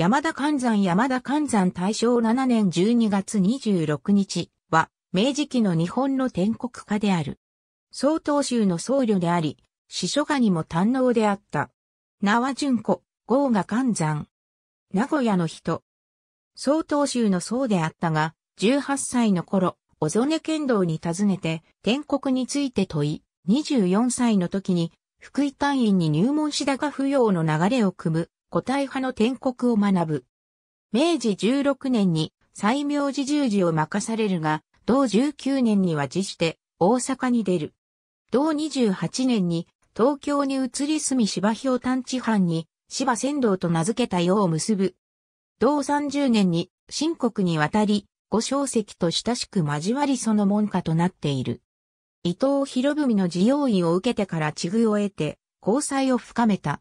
山田寛山山田寛山大正7年12月26日は、明治期の日本の天国家である。曹洞宗の僧侶であり、司書家にも堪能であった。名は純子、豪賀寛山。名古屋の人。曹洞宗の僧であったが、18歳の頃、小曽根剣道に訪ねて、天国について問い、24歳の時に、福井単院に入門しだが不要の流れを組む、古体派の天国を学ぶ。明治16年に西明寺十字を任されるが、同19年には辞して大阪に出る。同28年に東京に移り住み芝表探知藩に芝仙道と名付けた世を結ぶ。同30年に新国に渡り、五小石と親しく交わりその門下となっている。伊藤博文の事業員を受けてから地遇を得て、交際を深めた。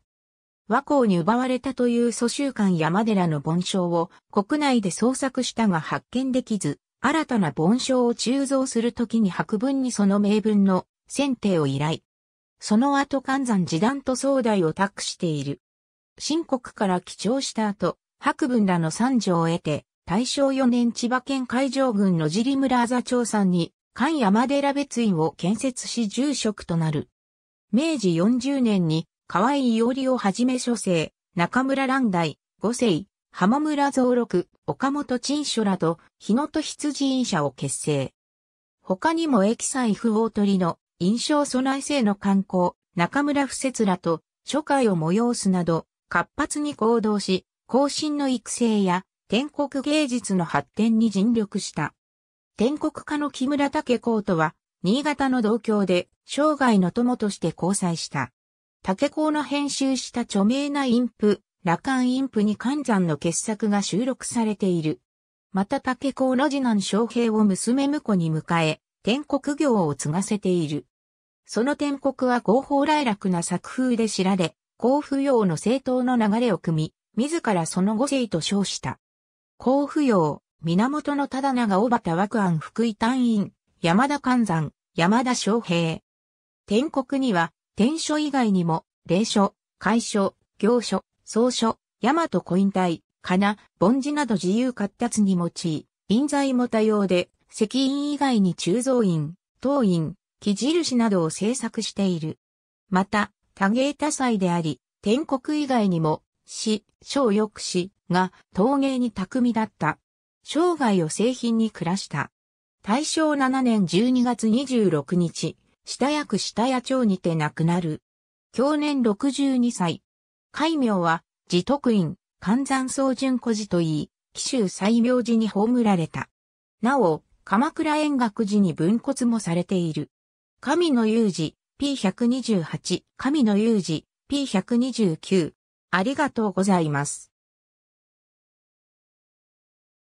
和光に奪われたという蘇州館山寺の盆章を国内で創作したが発見できず、新たな盆章を鋳造するときに白文にその名文の選定を依頼。その後関山時段と壮大を託している。新国から帰朝した後、白文らの三条を得て、大正4年千葉県海上軍野尻村あざ町さんに、関山寺別院を建設し住職となる。明治40年に河合伊織をはじめ諸生、中村蘭大、五世、浜村蔵六、岡本陳書らと、日野と羊院者を結成。他にも駅祭不取鳥の、印象備え性の観光、中村不節らと、初回を催すなど、活発に行動し、後進の育成や、天国芸術の発展に尽力した。天国家の木村武公とは、新潟の同郷で、生涯の友として交際した。竹甲の編集した著名な陰ン羅漢陰ンに寒山の傑作が収録されている。また竹甲の次男昌平を娘婿に迎え、天国業を継がせている。その天国は合法来楽な作風で知られ、甲府用の政党の流れを組み、自らその五世と称した。甲府用、源の忠長小畑枠庵福井単院、山田関山、山田昌平。天国には、天書以外にも、霊書、会書、行書、草書、大和古印体、かな、凡字など自由活達に用い、印材も多様で、石印以外に鋳造印、陶印、木印などを制作している。また、多芸多彩であり、天国以外にも、詩、小翼詩が陶芸に巧みだった。生涯を製品に暮らした。大正7年12月26日、下役区下屋町にて亡くなる。享年62歳。戒名は、自徳院、寒山総順古寺といい、紀州西明寺に葬られた。なお、鎌倉円楽寺に分骨もされている。神の有事 P128、神の有事 P129。ありがとうございます。